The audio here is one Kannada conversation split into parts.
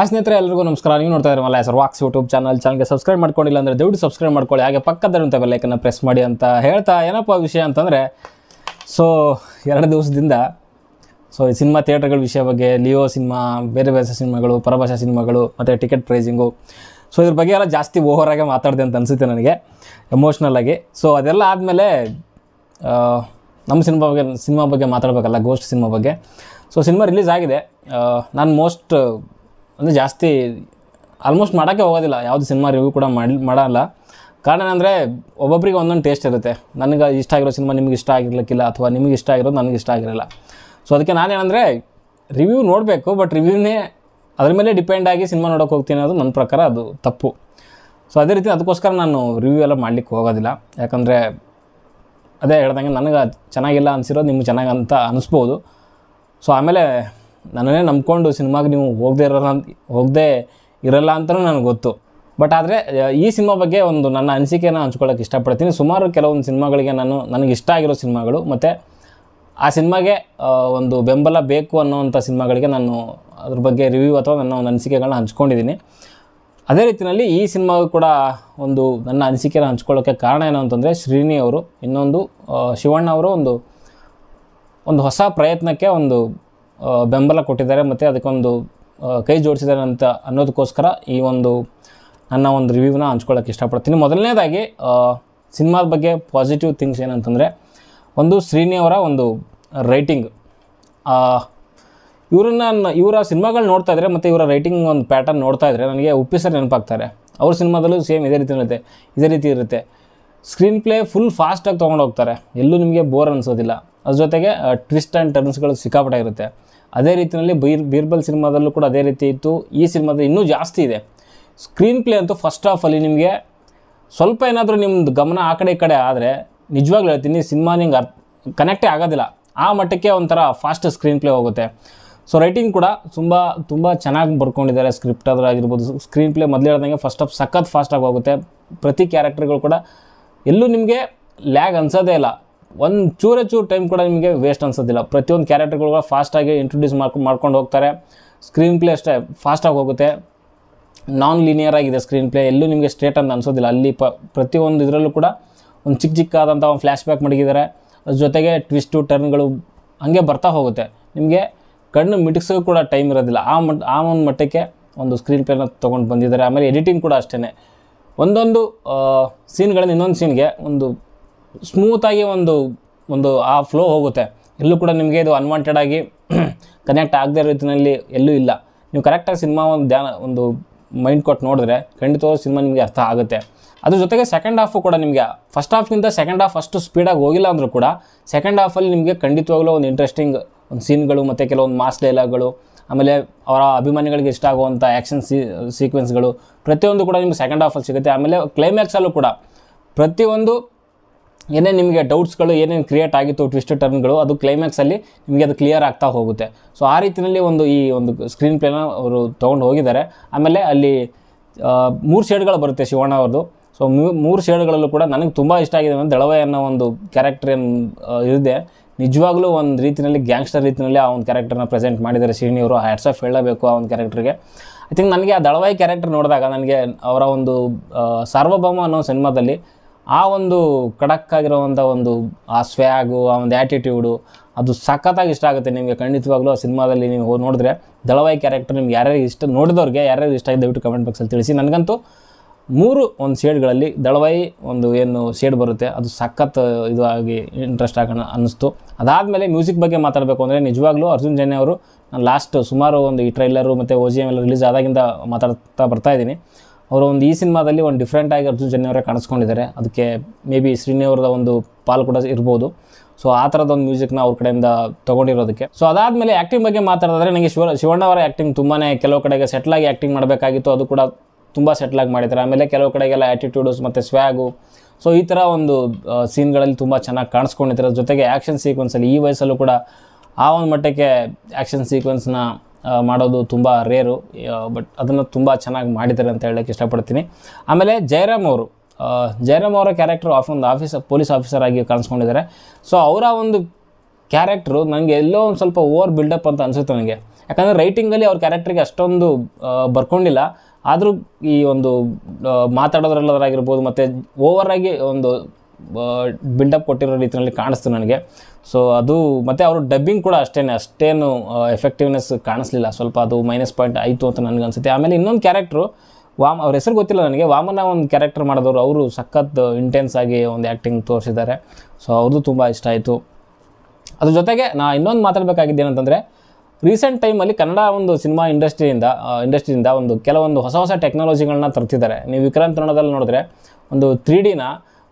ಹಾಯ್ ಸ್ನೇಹಿತರೆ ಎಲ್ಲರಿಗೂ ನಮಸ್ಕಾರ ನೀವು ನೋಡ್ತಾ ಇರೋ ಮಲ್ಲ ಹೆಸರು ವಾಕ್ಸ್ ಯೂಟ್ಯೂಬ್ ಚಾನಲ್ ಚಾನಲ್ಗೆ ಸಬ್ಸ್ಕ್ರೈಬ್ ಮಾಡ್ಕೊಂಡಿಲ್ಲ ಅಂದರೆ ದಯವಿಟ್ಟು ಸಬ್ಸ್ಕ್ರೈಬ್ ಮಾಡ್ಕೊಳ್ಳಿ ಹಾಗೆ ಪಕ್ಕದಲ್ಲಿರುವಂಥ ಬೆಲ್ಲೈಕನ್ನು ಪ್ರೆಸ್ ಮಾಡಿ ಅಂತ ಹೇಳ್ತಾ ಏನಪ್ಪ ವಿಷಯ ಅಂತಂದರೆ ಸೊ ಎರಡು ದಿವಸದಿಂದ ಸೊ ಈ ಸಿನಿಮಾ ಥಿಯೇಟರ್ಗಳ ವಿಷಯ ಬಗ್ಗೆ ಲಿಯೋ ಸಿನಿಮಾ ಬೇರೆ ಬೇರೆ ಸಿನಿಮಾಗಳು ಪರಭಾಷಾ ಸಿನಿಮಾಗಳು ಮತ್ತು ಟಿಕೆಟ್ ಪ್ರೈಸಿಂಗು ಸೊ ಇದ್ರ ಬಗ್ಗೆ ಎಲ್ಲ ಜಾಸ್ತಿ ಓವರಾಗೆ ಮಾತಾಡಿದೆ ಅಂತ ಅನಿಸುತ್ತೆ ನನಗೆ ಎಮೋಷ್ನಲ್ ಆಗಿ ಸೊ ಅದೆಲ್ಲ ಆದಮೇಲೆ ನಮ್ಮ ಸಿನಿಮಾ ಬಗ್ಗೆ ಸಿನಿಮಾ ಬಗ್ಗೆ ಮಾತಾಡಬೇಕಲ್ಲ ಗೋಸ್ಟ್ ಸಿನಿಮಾ ಬಗ್ಗೆ ಸೊ ಸಿನಿಮಾ ರಿಲೀಸ್ ಆಗಿದೆ ನಾನು ಮೋಸ್ಟ್ ಅಂದರೆ ಜಾಸ್ತಿ ಆಲ್ಮೋಸ್ಟ್ ಮಾಡೋಕ್ಕೆ ಹೋಗೋದಿಲ್ಲ ಯಾವುದು ಸಿನಿಮಾ ರಿವ್ಯೂ ಕೂಡ ಮಾಡಿ ಮಾಡಲ್ಲ ಕಾರಣ ಏನಂದರೆ ಒಬ್ಬೊಬ್ರಿಗೆ ಒಂದೊಂದು ಟೇಸ್ಟ್ ಇರುತ್ತೆ ನನಗೆ ಇಷ್ಟ ಆಗಿರೋ ಸಿನಿಮಾ ನಿಮಗೆ ಇಷ್ಟ ಆಗಿರ್ಲಿಕ್ಕಿಲ್ಲ ಅಥವಾ ನಿಮಗೆ ಇಷ್ಟ ಆಗಿರೋದು ನನಗೆ ಇಷ್ಟ ಆಗಿರಲ್ಲ ಸೊ ಅದಕ್ಕೆ ನಾನೇನಂದರೆ ರಿವ್ಯೂ ನೋಡಬೇಕು ಬಟ್ ರಿವ್ಯೂನೇ ಅದ್ರ ಮೇಲೆ ಡಿಪೆಂಡ್ ಆಗಿ ಸಿನಿಮಾ ನೋಡೋಕೆ ಹೋಗ್ತೀನಿ ಅನ್ನೋದು ನನ್ನ ಪ್ರಕಾರ ಅದು ತಪ್ಪು ಸೊ ಅದೇ ರೀತಿ ಅದಕ್ಕೋಸ್ಕರ ನಾನು ರಿವ್ಯೂ ಎಲ್ಲ ಮಾಡಲಿಕ್ಕೆ ಹೋಗೋದಿಲ್ಲ ಯಾಕಂದರೆ ಅದೇ ಹೇಳ್ದಂಗೆ ನನಗೆ ಚೆನ್ನಾಗಿಲ್ಲ ಅನಿಸಿರೋದು ನಿಮ್ಗೆ ಚೆನ್ನಾಗಂತ ಅನಿಸ್ಬೋದು ಸೊ ಆಮೇಲೆ ನನ್ನೇ ನಂಬ್ಕೊಂಡು ಸಿನಿಮಾಗೆ ನೀವು ಹೋಗದೆ ಇರಲ್ಲ ಅಂತ ಹೋಗದೆ ಇರಲ್ಲ ಅಂತಲೂ ನನಗೆ ಗೊತ್ತು ಬಟ್ ಆದರೆ ಈ ಸಿನಿಮಾ ಬಗ್ಗೆ ಒಂದು ನನ್ನ ಅನಿಸಿಕೆಯನ್ನು ಹಂಚ್ಕೊಳ್ಳೋಕೆ ಇಷ್ಟಪಡ್ತೀನಿ ಸುಮಾರು ಕೆಲವೊಂದು ಸಿನಿಮಾಗಳಿಗೆ ನಾನು ನನಗೆ ಇಷ್ಟ ಆಗಿರೋ ಸಿನಿಮಾಗಳು ಮತ್ತು ಆ ಸಿನಿಮಾಗೆ ಒಂದು ಬೆಂಬಲ ಬೇಕು ಅನ್ನೋವಂಥ ಸಿನಿಮಾಗಳಿಗೆ ನಾನು ಅದ್ರ ಬಗ್ಗೆ ರಿವ್ಯೂ ಅಥವಾ ನನ್ನ ಒಂದು ಅನಿಸಿಕೆಗಳನ್ನ ಹಂಚ್ಕೊಂಡಿದ್ದೀನಿ ಅದೇ ರೀತಿಯಲ್ಲಿ ಈ ಸಿನಿಮಾ ಕೂಡ ಒಂದು ನನ್ನ ಅನಿಸಿಕೆನ ಹಂಚ್ಕೊಳ್ಳೋಕ್ಕೆ ಕಾರಣ ಏನು ಅಂತಂದರೆ ಶ್ರೀನಿ ಅವರು ಇನ್ನೊಂದು ಶಿವಣ್ಣ ಅವರು ಒಂದು ಒಂದು ಹೊಸ ಪ್ರಯತ್ನಕ್ಕೆ ಒಂದು ಬೆಂಬಲ ಕೊಟ್ಟಿದ್ದಾರೆ ಮತ್ತು ಅದಕ್ಕೊಂದು ಕೈ ಜೋಡಿಸಿದ್ದಾರೆ ಅಂತ ಅನ್ನೋದಕ್ಕೋಸ್ಕರ ಈ ಒಂದು ನನ್ನ ಒಂದು ರಿವ್ಯೂನ ಹಂಚ್ಕೊಳ್ಳೋಕೆ ಇಷ್ಟಪಡ್ತೀನಿ ಮೊದಲನೇದಾಗಿ ಸಿನಿಮಾದ ಬಗ್ಗೆ ಪಾಸಿಟಿವ್ ಥಿಂಗ್ಸ್ ಏನಂತಂದರೆ ಒಂದು ಶ್ರೀನಿ ಅವರ ಒಂದು ರೈಟಿಂಗ್ ಇವರನ್ನ ಇವರ ಸಿನಿಮಾಗಳು ನೋಡ್ತಾ ಇದ್ದರೆ ಮತ್ತು ಇವರ ರೈಟಿಂಗ್ ಒಂದು ಪ್ಯಾಟರ್ನ್ ನೋಡ್ತಾ ಇದ್ದರೆ ನನಗೆ ಉಪ್ಪಿಸರ್ ನೆನಪಾಗ್ತಾರೆ ಅವ್ರ ಸಿನಿಮಾದಲ್ಲೂ ಸೇಮ್ ಇದೇ ರೀತಿ ಇರುತ್ತೆ ಇದೇ ರೀತಿ ಇರುತ್ತೆ ಸ್ಕ್ರೀನ್ ಪ್ಲೇ ಫುಲ್ ಫಾಸ್ಟಾಗಿ ತೊಗೊಂಡು ಹೋಗ್ತಾರೆ ಎಲ್ಲೂ ನಿಮಗೆ ಬೋರ್ ಅನಿಸೋದಿಲ್ಲ ಅದ್ರ ಜೊತೆಗೆ ಟ್ವಿಸ್ಟ್ ಆ್ಯಂಡ್ ಟರ್ನ್ಸ್ಗಳು ಸಿಕ್ಕಾಪಟ್ಟೆ ಇರುತ್ತೆ ಅದೇ ರೀತಿಯಲ್ಲಿ ಬೀರ್ ಬೀರ್ಬಲ್ ಸಿನಿಮಾದಲ್ಲೂ ಕೂಡ ಅದೇ ರೀತಿ ಇತ್ತು ಈ ಸಿನಿಮಾದಲ್ಲಿ ಇನ್ನೂ ಜಾಸ್ತಿ ಇದೆ ಸ್ಕ್ರೀನ್ ಪ್ಲೇ ಅಂತೂ ಫಸ್ಟ್ ಅಲ್ಲಿ ನಿಮಗೆ ಸ್ವಲ್ಪ ಏನಾದರೂ ನಿಮ್ಮದು ಗಮನ ಆ ಕಡೆ ಈ ಕಡೆ ಆದರೆ ನಿಜವಾಗ್ಲೂ ಹೇಳ್ತೀನಿ ಸಿನಿಮಾ ನಿಂಗೆ ಅರ್ ಕನೆಕ್ಟೇ ಆಗೋದಿಲ್ಲ ಆ ಮಟ್ಟಕ್ಕೆ ಒಂಥರ ಫಾಸ್ಟ್ ಸ್ಕ್ರೀನ್ ಪ್ಲೇ ಹೋಗುತ್ತೆ ಸೊ ರೈಟಿಂಗ್ ಕೂಡ ತುಂಬ ತುಂಬ ಚೆನ್ನಾಗಿ ಬರ್ಕೊಂಡಿದ್ದಾರೆ ಸ್ಕ್ರಿಪ್ಟ್ ಆಗಿರ್ಬೋದು ಸ್ಕ್ರೀನ್ ಪ್ಲೇ ಮೊದಲು ಹೇಳ್ದಂಗೆ ಫಸ್ಟ್ ಆಫ್ ಸಖತ್ ಫಾಸ್ಟಾಗಿ ಹೋಗುತ್ತೆ ಪ್ರತಿ ಕ್ಯಾರೆಕ್ಟರ್ಗಳು ಕೂಡ ಎಲ್ಲೂ ನಿಮಗೆ ಲ್ಯಾಗ್ ಅನ್ಸೋದೇ ಇಲ್ಲ ಒಂದು ಚೂರೇ ಚೂರು ಟೈಮ್ ಕೂಡ ನಿಮಗೆ ವೇಸ್ಟ್ ಅನ್ಸೋದಿಲ್ಲ ಪ್ರತಿಯೊಂದು ಕ್ಯಾರೆಕ್ಟರ್ಗಳು ಫಾಸ್ಟಾಗಿ ಇಂಟ್ರೊಡ್ಯೂಸ್ ಮಾಡ್ಕೊಂಡು ಮಾಡ್ಕೊಂಡು ಹೋಗ್ತಾರೆ ಸ್ಕ್ರೀನ್ ಪ್ಲೇ ಅಷ್ಟೇ ಫಾಸ್ಟಾಗಿ ಹೋಗುತ್ತೆ ನಾನ್ ಲೀನಿಯರ್ ಆಗಿದೆ ಸ್ಕ್ರೀನ್ ಪ್ಲೇ ಎಲ್ಲೂ ನಿಮಗೆ ಸ್ಟ್ರೇಟ್ ಅಂತ ಅನ್ಸೋದಿಲ್ಲ ಅಲ್ಲಿ ಪ ಪ್ರತಿಯೊಂದು ಇದರಲ್ಲೂ ಕೂಡ ಒಂದು ಚಿಕ್ಕ ಚಿಕ್ಕದಾದಂಥ ಒಂದು ಫ್ಲ್ಯಾಶ್ ಬ್ಯಾಕ್ ಮಡಗಿದ್ದಾರೆ ಅದ್ರ ಜೊತೆಗೆ ಟ್ವಿಸ್ಟು ಟರ್ನ್ಗಳು ಹಾಗೆ ಬರ್ತಾ ಹೋಗುತ್ತೆ ನಿಮಗೆ ಕಣ್ಣು ಮಿಟಿಕ್ಸೋಕ್ಕೂ ಕೂಡ ಟೈಮ್ ಇರೋದಿಲ್ಲ ಆ ಮಟ್ ಆ ಒಂದು ಮಟ್ಟಕ್ಕೆ ಒಂದು ಸ್ಕ್ರೀನ್ ಪ್ಲೇನ ತೊಗೊಂಡು ಬಂದಿದ್ದಾರೆ ಆಮೇಲೆ ಎಡಿಟಿಂಗ್ ಕೂಡ ಅಷ್ಟೇ ಒಂದೊಂದು ಸೀನ್ಗಳಿಂದ ಇನ್ನೊಂದು ಸೀನ್ಗೆ ಒಂದು ಸ್ಮೂತಾಗಿ ಒಂದು ಒಂದು ಆ ಫ್ಲೋ ಹೋಗುತ್ತೆ ಎಲ್ಲೂ ಕೂಡ ನಿಮಗೆ ಇದು ಅನ್ವಾಂಟೆಡಾಗಿ ಕನೆಕ್ಟ್ ಆಗದೇ ರೀತಿಯಲ್ಲಿ ಎಲ್ಲೂ ಇಲ್ಲ ನೀವು ಕರೆಕ್ಟಾಗಿ ಸಿನಿಮಾ ಒಂದು ಧ್ಯಾನ ಒಂದು ಮೈಂಡ್ ಕೊಟ್ಟು ನೋಡಿದ್ರೆ ಖಂಡಿತವಾದ ಸಿನಿಮಾ ನಿಮಗೆ ಅರ್ಥ ಆಗುತ್ತೆ ಅದ್ರ ಜೊತೆಗೆ ಸೆಕೆಂಡ್ ಹಾಫು ಕೂಡ ನಿಮಗೆ ಫಸ್ಟ್ ಹಾಫ್ಗಿಂತ ಸೆಕೆಂಡ್ ಹಾಫ್ ಅಷ್ಟು ಸ್ಪೀಡಾಗಿ ಹೋಗಿಲ್ಲ ಅಂದರೂ ಕೂಡ ಸೆಕೆಂಡ್ ಹಾಫಲ್ಲಿ ನಿಮಗೆ ಖಂಡಿತವಾಗ್ಲೂ ಒಂದು ಇಂಟ್ರೆಸ್ಟಿಂಗ್ ಒಂದು ಸೀನ್ಗಳು ಮತ್ತು ಕೆಲವೊಂದು ಮಾಸ್ ಡೈಲಾಗ್ಗಳು ಆಮೇಲೆ ಅವರ ಅಭಿಮಾನಿಗಳಿಗೆ ಇಷ್ಟ ಆಗುವಂಥ ಆ್ಯಕ್ಷನ್ ಸೀ ಸೀಕ್ವೆನ್ಸ್ಗಳು ಪ್ರತಿಯೊಂದು ಕೂಡ ನಿಮ್ಗೆ ಸೆಕೆಂಡ್ ಹಾಫಲ್ಲಿ ಸಿಗುತ್ತೆ ಆಮೇಲೆ ಕ್ಲೈಮ್ಯಾಕ್ಸಲ್ಲೂ ಕೂಡ ಪ್ರತಿಯೊಂದು ಏನೇ ನಿಮಗೆ ಡೌಟ್ಸ್ಗಳು ಏನೇನು ಕ್ರಿಯೇಟ್ ಆಗಿತ್ತು ಟ್ವಿಸ್ಟ್ ಟರ್ನ್ಗಳು ಅದು ಕ್ಲೈಮ್ಯಾಕ್ಸಲ್ಲಿ ನಿಮಗೆ ಅದು ಕ್ಲಿಯರ್ ಆಗ್ತಾ ಹೋಗುತ್ತೆ ಸೊ ಆ ರೀತಿಯಲ್ಲಿ ಒಂದು ಈ ಒಂದು ಸ್ಕ್ರೀನ್ ಪ್ಲೇನ ಅವರು ತೊಗೊಂಡು ಹೋಗಿದ್ದಾರೆ ಆಮೇಲೆ ಅಲ್ಲಿ ಮೂರು ಶೇಡ್ಗಳು ಬರುತ್ತೆ ಶಿವಣ್ಣ ಅವ್ರದ್ದು ಸೊ ಮೂರು ಶೇಡ್ಗಳಲ್ಲೂ ಕೂಡ ನನಗೆ ತುಂಬ ಇಷ್ಟ ಆಗಿದೆ ಅಂದರೆ ದಳವಯ್ಯ ಅನ್ನೋ ಒಂದು ಕ್ಯಾರೆಕ್ಟರ್ ಏನು ಇದೆ ನಿಜವಾಗ್ಲೂ ಒಂದು ರೀತಿಯಲ್ಲಿ ಗ್ಯಾಂಗ್ಸ್ಟರ್ ರೀತಿಯಲ್ಲಿ ಆ ಒಂದು ಕ್ಯಾರೆಕ್ಟರ್ನ ಪ್ರೆಸೆಂಟ್ ಮಾಡಿದ್ದಾರೆ ಅವರು ಹ್ಯಾಟ್ಸ್ ಆಫ್ ಹೇಳಬೇಕು ಆ ಒಂದು ಕ್ಯಾರೆಕ್ಟರ್ಗೆ ಐ ಥಿಂಕ್ ನನಗೆ ಆ ದಳವಾಯಿ ಕ್ಯಾರೆಕ್ಟರ್ ನೋಡಿದಾಗ ನನಗೆ ಅವರ ಒಂದು ಸಾರ್ವಭೌಮ ಅನ್ನೋ ಸಿನಿಮಾದಲ್ಲಿ ಆ ಒಂದು ಖಡಕ್ ಆಗಿರುವಂಥ ಒಂದು ಆ ಸ್ವ್ಯಾಗು ಆ ಒಂದು ಆ್ಯಟಿಟ್ಯೂಡು ಅದು ಸಖತ್ತಾಗಿ ಇಷ್ಟ ಆಗುತ್ತೆ ನಿಮಗೆ ಖಂಡಿತವಾಗ್ಲೂ ಆ ಸಿನಿಮಾದಲ್ಲಿ ನೀವು ನೋಡಿದ್ರೆ ದಳವಾಯಿ ಕ್ಯಾರೆಕ್ಟರ್ ನಿಮ್ಗೆ ಯಾರ್ಯಾರು ಇಷ್ಟ ನೋಡಿದವ್ರಿಗೆ ಯಾರ್ಯಾರು ಇಷ್ಟ ಆಯ್ತು ದಯವಿಟ್ಟು ಕಮೆಂಟ್ ಬಾಕ್ಸಲ್ಲಿ ತಿಳಿಸಿ ನನಗಂತೂ ಮೂರು ಒಂದು ಶೇಡ್ಗಳಲ್ಲಿ ದಳವಾಯಿ ಒಂದು ಏನು ಶೇಡ್ ಬರುತ್ತೆ ಅದು ಸಖತ್ ಇದು ಆಗಿ ಇಂಟ್ರೆಸ್ಟ್ ಆಗೋಣ ಅನ್ನಿಸ್ತು ಅದಾದಮೇಲೆ ಮ್ಯೂಸಿಕ್ ಬಗ್ಗೆ ಮಾತಾಡಬೇಕು ಅಂದರೆ ನಿಜವಾಗ್ಲೂ ಅರ್ಜುನ್ ಜನ್ಯ ಅವರು ನಾನು ಲಾಸ್ಟ್ ಸುಮಾರು ಒಂದು ಈ ಟ್ರೈಲರು ಮತ್ತು ಓ ಜಿ ಎಮ್ ರಿಲೀಸ್ ಆದಾಗಿಂದ ಮಾತಾಡ್ತಾ ಬರ್ತಾ ಇದ್ದೀನಿ ಅವರು ಒಂದು ಈ ಸಿನಿಮಾದಲ್ಲಿ ಒಂದು ಡಿಫ್ರೆಂಟ್ ಆಗಿ ಅರ್ಜುನ್ ಜನ್ಯ ಅವರೇ ಕಾಣಿಸ್ಕೊಂಡಿದ್ದಾರೆ ಅದಕ್ಕೆ ಮೇ ಬಿ ಶ್ರೀನಿವ್ರದ ಒಂದು ಪಾಲ್ ಕೂಡ ಇರ್ಬೋದು ಸೊ ಆ ಒಂದು ಮ್ಯೂಸಿಕ್ನ ಅವ್ರ ಕಡೆಯಿಂದ ತೊಗೊಂಡಿರೋದಕ್ಕೆ ಸೊ ಅದಾದಮೇಲೆ ಆ್ಯಕ್ಟಿಂಗ್ ಬಗ್ಗೆ ಮಾತಾಡಿದ್ರೆ ನನಗೆ ಶಿವ ಶಿವಣ್ಣ ಅವರ ಆ್ಯಕ್ಟಿಂಗ್ ತುಂಬಾ ಕೆಲವು ಕಡೆಗೆ ಸೆಟ್ಲಾಗಿ ಆ್ಯಕ್ಟಿಂಗ್ ಮಾಡಬೇಕಾಗಿತ್ತು ಅದು ಕೂಡ ತುಂಬ ಸೆಟ್ಲಾಗಿ ಮಾಡಿದ್ದಾರೆ ಆಮೇಲೆ ಕೆಲವು ಕಡೆಗೆಲ್ಲ ಆ್ಯಟಿಟ್ಯೂಡ್ಸ್ ಮತ್ತು ಸ್ವ್ಯಾಗು ಸೊ ಈ ಥರ ಒಂದು ಸೀನ್ಗಳಲ್ಲಿ ತುಂಬ ಚೆನ್ನಾಗಿ ಕಾಣಿಸ್ಕೊಂಡಿದ್ದಾರೆ ಜೊತೆಗೆ ಆ್ಯಕ್ಷನ್ ಸೀಕ್ವೆನ್ಸಲ್ಲಿ ಈ ವಯಸ್ಸಲ್ಲೂ ಕೂಡ ಆ ಒಂದು ಮಟ್ಟಕ್ಕೆ ಆ್ಯಕ್ಷನ್ ಸೀಕ್ವೆನ್ಸ್ನ ಮಾಡೋದು ತುಂಬ ರೇರು ಬಟ್ ಅದನ್ನು ತುಂಬ ಚೆನ್ನಾಗಿ ಮಾಡಿದ್ದಾರೆ ಅಂತ ಹೇಳೋಕ್ಕೆ ಇಷ್ಟಪಡ್ತೀನಿ ಆಮೇಲೆ ಜಯರಾಮ್ ಅವರು ಜಯರಾಮ್ ಅವರ ಕ್ಯಾರೆಕ್ಟರ್ ಆಫ್ ಒಂದು ಆಫೀಸರ್ ಪೊಲೀಸ್ ಆಫೀಸರ್ ಆಗಿ ಕಾಣಿಸ್ಕೊಂಡಿದ್ದಾರೆ ಸೊ ಅವರ ಒಂದು ಕ್ಯಾರೆಕ್ಟ್ರು ನನಗೆ ಎಲ್ಲೋ ಒಂದು ಸ್ವಲ್ಪ ಓವರ್ ಬಿಲ್ಡಪ್ ಅಂತ ಅನಿಸುತ್ತೆ ನನಗೆ ಯಾಕಂದರೆ ರೈಟಿಂಗಲ್ಲಿ ಅವ್ರ ಕ್ಯಾರೆಕ್ಟ್ರಿಗೆ ಅಷ್ಟೊಂದು ಬರ್ಕೊಂಡಿಲ್ಲ ಆದರೂ ಈ ಒಂದು ಮಾತಾಡೋದ್ರಲ್ಲದ್ರಾಗಿರ್ಬೋದು ಮತ್ತು ಓವರಾಗಿ ಒಂದು ಬಿಲ್ಡಪ್ ಕೊಟ್ಟಿರೋ ರೀತಿಯಲ್ಲಿ ಕಾಣಿಸ್ತು ನನಗೆ ಸೊ ಅದು ಮತ್ತು ಅವರು ಡಬ್ಬಿಂಗ್ ಕೂಡ ಅಷ್ಟೇ ಅಷ್ಟೇನು ಎಫೆಕ್ಟಿವ್ನೆಸ್ ಕಾಣಿಸ್ಲಿಲ್ಲ ಸ್ವಲ್ಪ ಅದು ಮೈನಸ್ ಪಾಯಿಂಟ್ ಆಯಿತು ಅಂತ ನನಗೆ ಅನಿಸುತ್ತೆ ಆಮೇಲೆ ಇನ್ನೊಂದು ಕ್ಯಾರೆಕ್ಟ್ರು ವಾಮ್ ಅವ್ರ ಹೆಸರು ಗೊತ್ತಿಲ್ಲ ನನಗೆ ವಾಮನ ಒಂದು ಕ್ಯಾರೆಕ್ಟರ್ ಮಾಡಿದವರು ಅವರು ಸಖತ್ ಇಂಟೆನ್ಸ್ ಆಗಿ ಒಂದು ಆ್ಯಕ್ಟಿಂಗ್ ತೋರಿಸಿದ್ದಾರೆ ಸೊ ಅವ್ರದ್ದು ತುಂಬ ಇಷ್ಟ ಆಯಿತು ಅದ್ರ ಜೊತೆಗೆ ನಾ ಇನ್ನೊಂದು ಮಾತಾಡಬೇಕಾಗಿದ್ದೇನಂತಂದರೆ ರೀಸೆಂಟ್ ಟೈಮಲ್ಲಿ ಕನ್ನಡ ಒಂದು ಸಿನಿಮಾ ಇಂಡಸ್ಟ್ರಿಯಿಂದ ಇಂಡಸ್ಟ್ರಿಯಿಂದ ಒಂದು ಕೆಲವೊಂದು ಹೊಸ ಹೊಸ ಟೆಕ್ನಾಲಜಿಗಳನ್ನ ತರ್ತಿದ್ದಾರೆ ನೀವು ವಿಕ್ರಾಂತ್ ರಣದಲ್ಲಿ ನೋಡಿದ್ರೆ ಒಂದು ತ್ರೀ ಡಿನ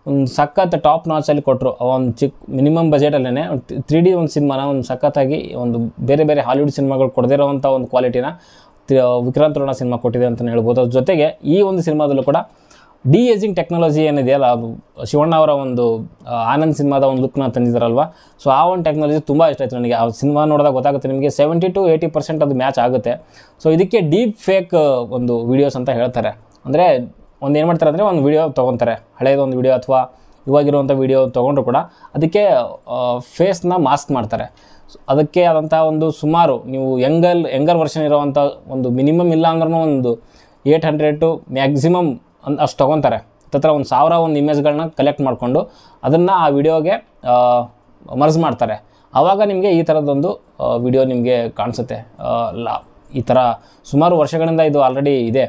ಒಂದು ಸಖತ್ ಟಾಪ್ ನಾಚಲ್ಲಿ ಕೊಟ್ಟರು ಒಂದು ಚಿಕ್ಕ ಮಿನಿಮಮ್ ಬಜೆಟಲ್ಲೇ ತ್ರೀ ಡಿ ಒಂದು ಸಿನಿಮಾನ ಒಂದು ಸಖತ್ತಾಗಿ ಒಂದು ಬೇರೆ ಬೇರೆ ಹಾಲಿವುಡ್ ಸಿನಿಮಾಗಳು ಕೊಡದಿರೋವಂಥ ಒಂದು ಕ್ವಾಲಿಟಿನ ವಿಕ್ರಾಂತ್ ರೋಣ ಸಿನಿಮಾ ಕೊಟ್ಟಿದೆ ಅಂತಲೇ ಹೇಳ್ಬೋದು ಅದ್ರ ಜೊತೆಗೆ ಈ ಒಂದು ಸಿನಿಮಾದಲ್ಲೂ ಕೂಡ ಡಿ ಏಜಿಂಗ್ ಟೆಕ್ನಾಲಜಿ ಏನಿದೆಯಲ್ಲ ಅದು ಶಿವಣ್ಣ ಅವರ ಒಂದು ಆನಂದ್ ಸಿನಿಮಾದ ಒಂದು ಲುಕ್ನ ತಂದಿದ್ದಾರಲ್ವ ಸೊ ಆ ಒಂದು ಟೆಕ್ನಾಲಜಿ ತುಂಬ ಇಷ್ಟ ಆಯಿತು ನನಗೆ ಆ ಸಿನಿಮಾ ನೋಡಿದಾಗ ಗೊತ್ತಾಗುತ್ತೆ ನಿಮಗೆ ಸೆವೆಂಟಿ ಟು ಏಯ್ಟಿ ಪರ್ಸೆಂಟ್ ಅದು ಮ್ಯಾಚ್ ಆಗುತ್ತೆ ಸೊ ಇದಕ್ಕೆ ಡೀಪ್ ಫೇಕ್ ಒಂದು ವೀಡಿಯೋಸ್ ಅಂತ ಹೇಳ್ತಾರೆ ಅಂದರೆ ಒಂದು ಏನು ಮಾಡ್ತಾರೆ ಅಂದರೆ ಒಂದು ವೀಡಿಯೋ ತೊಗೊತಾರೆ ಒಂದು ವೀಡಿಯೋ ಅಥವಾ ಇವಾಗಿರುವಂಥ ವೀಡಿಯೋ ತೊಗೊಂಡ್ರು ಕೂಡ ಅದಕ್ಕೆ ಫೇಸ್ನ ಮಾಸ್ಕ್ ಮಾಡ್ತಾರೆ ಅದಕ್ಕೆ ಆದಂಥ ಒಂದು ಸುಮಾರು ನೀವು ಯಂಗಲ್ ಯಂಗರ್ ವರ್ಷನ್ ಇರೋವಂಥ ಒಂದು ಮಿನಿಮಮ್ ಇಲ್ಲ ಅಂದ್ರೂ ಒಂದು ಏಯ್ಟ್ ಹಂಡ್ರೆಡ್ ಟು ಮ್ಯಾಕ್ಸಿಮಮ್ ಅಂದು ಅಷ್ಟು ತೊಗೊತಾರೆ ತತ್ರ ಒಂದು ಸಾವಿರ ಒಂದು ಇಮೇಜ್ಗಳನ್ನ ಕಲೆಕ್ಟ್ ಮಾಡಿಕೊಂಡು ಅದನ್ನು ಆ ವಿಡಿಯೋಗೆ ಮರ್ಜ್ ಮಾಡ್ತಾರೆ ಆವಾಗ ನಿಮಗೆ ಈ ಥರದೊಂದು ವಿಡಿಯೋ ನಿಮಗೆ ಕಾಣಿಸುತ್ತೆ ಲ ಈ ಥರ ಸುಮಾರು ವರ್ಷಗಳಿಂದ ಇದು ಆಲ್ರೆಡಿ ಇದೆ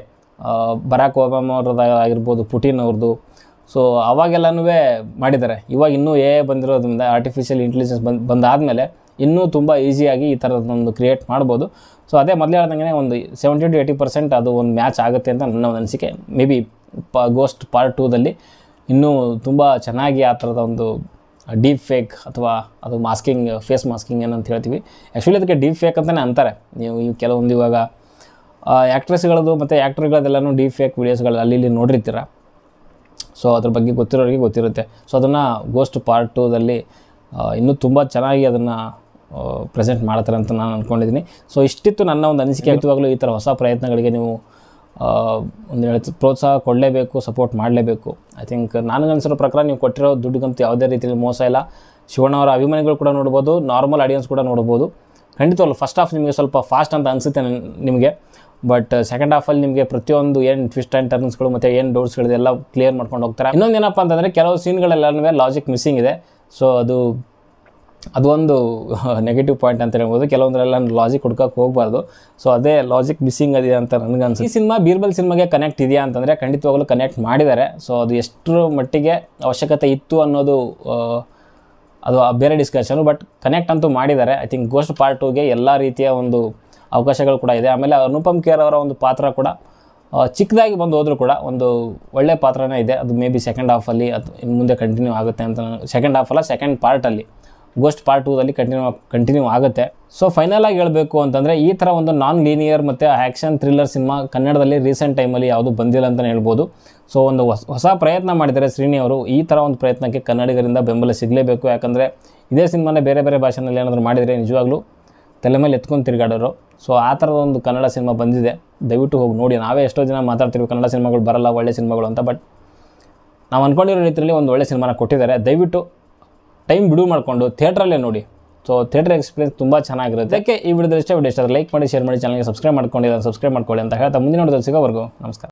ಬರಾಕ್ ಅವ್ರದ್ದು ಆಗಿರ್ಬೋದು ಪುಟಿನ್ ಅವ್ರದ್ದು ಸೊ ಅವಾಗೆಲ್ಲನೂ ಮಾಡಿದ್ದಾರೆ ಇವಾಗ ಇನ್ನೂ ಎ ಬಂದಿರೋದ್ರಿಂದ ಆರ್ಟಿಫಿಷಿಯಲ್ ಇಂಟೆಲಿಜೆನ್ಸ್ ಬಂದು ಬಂದಾದಮೇಲೆ ಇನ್ನೂ ತುಂಬ ಈಸಿಯಾಗಿ ಈ ಥರದೊಂದು ಕ್ರಿಯೇಟ್ ಮಾಡ್ಬೋದು ಸೊ ಅದೇ ಮೊದಲೇ ಹೇಳ್ದಂಗೆ ಒಂದು ಸೆವೆಂಟಿ ಟು ಏಯ್ಟಿ ಪರ್ಸೆಂಟ್ ಅದು ಒಂದು ಮ್ಯಾಚ್ ಆಗುತ್ತೆ ಅಂತ ನನ್ನ ಒಂದು ಅನಿಸಿಕೆ ಮೇ ಬಿ ಪ ಗೋಸ್ಟ್ ಪಾರ್ಟ್ ಟೂದಲ್ಲಿ ಇನ್ನೂ ತುಂಬ ಚೆನ್ನಾಗಿ ಆ ಥರದ ಒಂದು ಡೀಪ್ ಫೇಕ್ ಅಥವಾ ಅದು ಮಾಸ್ಕಿಂಗ್ ಫೇಸ್ ಮಾಸ್ಕಿಂಗ್ ಏನಂತ ಹೇಳ್ತೀವಿ ಆ್ಯಕ್ಚುಲಿ ಅದಕ್ಕೆ ಡೀಪ್ ಫೇಕ್ ಅಂತಲೇ ಅಂತಾರೆ ನೀವು ಈ ಕೆಲವೊಂದು ಇವಾಗ ಆ್ಯಕ್ಟ್ರೆಸ್ಗಳದ್ದು ಮತ್ತು ಆ್ಯಕ್ಟ್ರ್ಗಳದ್ದೆಲ್ಲನೂ ಡೀಪ್ ಫೇಕ್ ವೀಡಿಯೋಸ್ಗಳು ಅಲ್ಲಿ ಇಲ್ಲಿ ನೋಡಿರ್ತೀರ ಸೊ ಅದ್ರ ಬಗ್ಗೆ ಗೊತ್ತಿರೋರಿಗೆ ಗೊತ್ತಿರುತ್ತೆ ಸೊ ಅದನ್ನು ಗೋಸ್ಟ್ ಪಾರ್ಟ್ ಟೂದಲ್ಲಿ ಇನ್ನೂ ತುಂಬ ಚೆನ್ನಾಗಿ ಅದನ್ನು ಪ್ರೆಸೆಂಟ್ ಮಾಡ್ತಾರೆ ಅಂತ ನಾನು ಅಂದ್ಕೊಂಡಿದ್ದೀನಿ ಸೊ ಇಷ್ಟಿತ್ತು ನನ್ನ ಒಂದು ಅನಿಸಿಕೆ ಅಗತ್ಯವಾಗಲೂ ಈ ಥರ ಹೊಸ ಪ್ರಯತ್ನಗಳಿಗೆ ನೀವು ಒಂದು ಹೇಳಿ ಪ್ರೋತ್ಸಾಹ ಕೊಡಲೇಬೇಕು ಸಪೋರ್ಟ್ ಮಾಡಲೇಬೇಕು ಐ ಥಿಂಕ್ ನನಗನ್ಸಿರೋ ಪ್ರಕಾರ ನೀವು ಕೊಟ್ಟಿರೋ ದುಡ್ಡುಗಂತೂ ಯಾವುದೇ ರೀತಿಯಲ್ಲಿ ಮೋಸ ಇಲ್ಲ ಅವರ ಅಭಿಮಾನಿಗಳು ಕೂಡ ನೋಡ್ಬೋದು ನಾರ್ಮಲ್ ಆಡಿಯನ್ಸ್ ಕೂಡ ನೋಡ್ಬೋದು ಖಂಡಿತವಲ್ಲ ಫಸ್ಟ್ ಹಾಫ್ ನಿಮಗೆ ಸ್ವಲ್ಪ ಫಾಸ್ಟ್ ಅಂತ ಅನಿಸುತ್ತೆ ನಿಮಗೆ ಬಟ್ ಸೆಕೆಂಡ್ uh, ಹಾಫಲ್ಲಿ ನಿಮಗೆ ಪ್ರತಿಯೊಂದು ಏನು ಟ್ವಿಸ್ಟ್ ಆ್ಯಂಡ್ ಟರ್ನ್ಸ್ಗಳು ಮತ್ತು ಏನು ಎಲ್ಲ ಕ್ಲಿಯರ್ ಮಾಡ್ಕೊಂಡು ಹೋಗ್ತಾರೆ ಇನ್ನೊಂದು ಏನಪ್ಪ ಅಂತಂದರೆ ಕೆಲವು ಸೀನ್ಗಳೆಲ್ಲನೂ ಲಾಜಿಕ್ ಮಿಸ್ಸಿಂಗ್ ಇದೆ ಸೊ ಅದು ಅದೊಂದು ನೆಗೆಟಿವ್ ಪಾಯಿಂಟ್ ಅಂತ ಹೇಳ್ಬೋದು ಕೆಲವೊಂದರೆಲ್ಲ ನಾನು ಲಾಜಿಕ್ ಹುಡ್ಕೋಕೆ ಹೋಗಬಾರ್ದು ಸೊ ಅದೇ ಲಾಜಿಕ್ ಮಿಸ್ಸಿಂಗ್ ಅದಿದೆ ಅಂತ ಅನ್ಸುತ್ತೆ ಈ ಸಿನಿಮಾ ಬೀರ್ಬಲ್ ಸಿನಿಮಾಗೆ ಕನೆಕ್ಟ್ ಇದೆಯಾ ಅಂತಂದರೆ ಖಂಡಿತವಾಗಲೂ ಕನೆಕ್ಟ್ ಮಾಡಿದ್ದಾರೆ ಸೊ ಅದು ಎಷ್ಟರ ಮಟ್ಟಿಗೆ ಅವಶ್ಯಕತೆ ಇತ್ತು ಅನ್ನೋದು ಅದು ಬೇರೆ ಡಿಸ್ಕಷನು ಬಟ್ ಕನೆಕ್ಟ್ ಅಂತೂ ಮಾಡಿದ್ದಾರೆ ಐ ಥಿಂಕ್ ಗೋಸ್ಟ್ ಪಾರ್ಟ್ ಟೂಗೆ ಎಲ್ಲ ರೀತಿಯ ಒಂದು ಅವಕಾಶಗಳು ಕೂಡ ಇದೆ ಆಮೇಲೆ ಅನುಪಮ್ ಕೇರ್ ಅವರ ಒಂದು ಪಾತ್ರ ಕೂಡ ಚಿಕ್ಕದಾಗಿ ಬಂದು ಹೋದರೂ ಕೂಡ ಒಂದು ಒಳ್ಳೆಯ ಪಾತ್ರನೇ ಇದೆ ಅದು ಮೇ ಬಿ ಸೆಕೆಂಡ್ ಹಾಫಲ್ಲಿ ಅದು ಇನ್ನು ಮುಂದೆ ಕಂಟಿನ್ಯೂ ಆಗುತ್ತೆ ಅಂತ ಸೆಕೆಂಡ್ ಹಾಫಲ್ಲ ಸೆಕೆಂಡ್ ಪಾರ್ಟಲ್ಲಿ ಗೋಸ್ಟ್ ಪಾರ್ಟ್ ಟೂದಲ್ಲಿ ಕಂಟಿನ್ಯೂ ಕಂಟಿನ್ಯೂ ಆಗುತ್ತೆ ಸೊ ಫೈನಲಾಗಿ ಹೇಳಬೇಕು ಅಂತಂದರೆ ಈ ಥರ ಒಂದು ನಾನ್ ಲೀನಿಯರ್ ಮತ್ತು ಆ್ಯಕ್ಷನ್ ಥ್ರಿಲ್ಲರ್ ಸಿನಿಮಾ ಕನ್ನಡದಲ್ಲಿ ರೀಸೆಂಟ್ ಟೈಮಲ್ಲಿ ಯಾವುದು ಬಂದಿಲ್ಲ ಅಂತಲೇ ಹೇಳ್ಬೋದು ಸೊ ಒಂದು ಹೊಸ ಪ್ರಯತ್ನ ಮಾಡಿದ್ದಾರೆ ಶ್ರೀನಿ ಅವರು ಈ ಥರ ಒಂದು ಪ್ರಯತ್ನಕ್ಕೆ ಕನ್ನಡಿಗರಿಂದ ಬೆಂಬಲ ಸಿಗಲೇಬೇಕು ಯಾಕಂದರೆ ಇದೇ ಸಿನಿಮಾನೇ ಬೇರೆ ಬೇರೆ ಭಾಷೆನಲ್ಲಿ ಏನಾದರೂ ಮಾಡಿದರೆ ನಿಜವಾಗ್ಲೂ ತಲೆ ಮೇಲೆ ಎತ್ಕೊಂಡು ತಿರುಗಾಡೋರು ಸೊ ಆ ಥರದ ಒಂದು ಕನ್ನಡ ಸಿನಿಮಾ ಬಂದಿದೆ ದಯವಿಟ್ಟು ಹೋಗಿ ನೋಡಿ ನಾವೇ ಎಷ್ಟೋ ಜನ ಮಾತಾಡ್ತೀವಿ ಕನ್ನಡ ಸಿನಿಮಾಗಳು ಬರಲ್ಲ ಒಳ್ಳೆ ಸಿನಿಮಾಗಳು ಅಂತ ಬಟ್ ನಾವು ಅಂದ್ಕೊಂಡಿರೋ ರೀತಿಯಲ್ಲಿ ಒಂದು ಒಳ್ಳೆ ಸಿನಿಮಾನ ಕೊಟ್ಟಿದ್ದಾರೆ ದಯವಿಟ್ಟು ಟೈಮ್ ಬಿಡು ಮಾಡಿಕೊಂಡು ಥಿಯೇಟ್ರಲ್ಲೇ ನೋಡಿ ಸೊ ಥಿಯೇಟರ್ ಎಕ್ಸ್ಪೀರಿಯನ್ಸ್ ತುಂಬ ಚೆನ್ನಾಗಿರುತ್ತೆ ಅದಕ್ಕೆ ಈ ವಿಡಿಯೋದಲ್ಲಿ ಇಷ್ಟ ವಿಡಿಯೋ ಲೈಕ್ ಮಾಡಿ ಶೇರ್ ಮಾಡಿ ಚಾನಲ್ಗೆ ಸಬ್ಸ್ಕ್ರೈಬ್ ಮಾಡ್ಕೊಂಡಿಲ್ಲ ಸಬ್ಸ್ಕ್ರೈಬ್ ಮಾಡ್ಕೊಳ್ಳಿ ಅಂತ ಹೇಳ್ತಾ ಮುಂದಿನ ನೋಡಿದ್ರೆ ಸಿಗೋವರೆಗೂ ನಮಸ್ಕಾರ